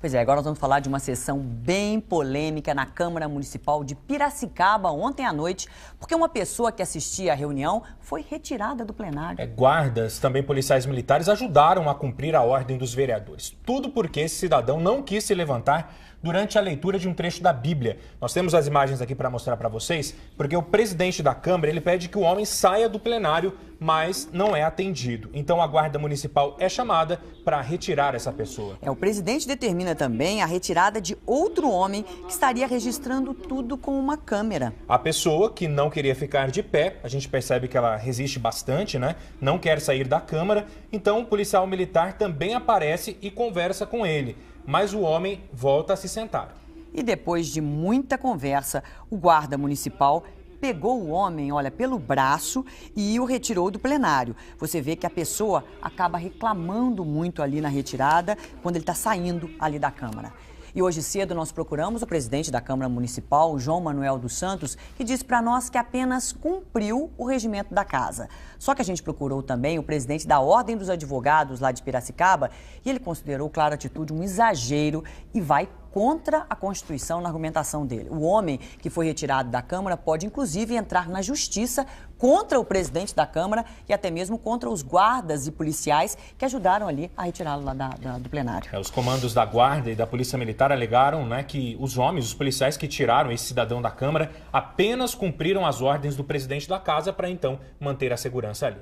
Pois é, agora nós vamos falar de uma sessão bem polêmica na Câmara Municipal de Piracicaba ontem à noite, porque uma pessoa que assistia à reunião foi retirada do plenário. É, guardas, também policiais militares, ajudaram a cumprir a ordem dos vereadores. Tudo porque esse cidadão não quis se levantar durante a leitura de um trecho da Bíblia. Nós temos as imagens aqui para mostrar para vocês, porque o presidente da Câmara ele pede que o homem saia do plenário, mas não é atendido. Então a guarda municipal é chamada para retirar essa pessoa. É, o presidente determina também a retirada de outro homem que estaria registrando tudo com uma câmera. A pessoa que não queria ficar de pé, a gente percebe que ela resiste bastante, né? Não quer sair da Câmara, então o policial militar também aparece e conversa com ele mas o homem volta a se sentar. E depois de muita conversa, o guarda municipal pegou o homem, olha, pelo braço e o retirou do plenário. Você vê que a pessoa acaba reclamando muito ali na retirada, quando ele está saindo ali da Câmara. E hoje cedo nós procuramos o presidente da Câmara Municipal, João Manuel dos Santos, que disse para nós que apenas cumpriu o regimento da casa. Só que a gente procurou também o presidente da Ordem dos Advogados lá de Piracicaba e ele considerou, claro, a atitude um exagero e vai contra a Constituição na argumentação dele. O homem que foi retirado da Câmara pode, inclusive, entrar na justiça contra o presidente da Câmara e até mesmo contra os guardas e policiais que ajudaram ali a retirá-lo lá da, da, do plenário. É, os comandos da Guarda e da Polícia Militar alegaram né, que os homens, os policiais que tiraram esse cidadão da Câmara, apenas cumpriram as ordens do presidente da casa para então manter a segurança ali.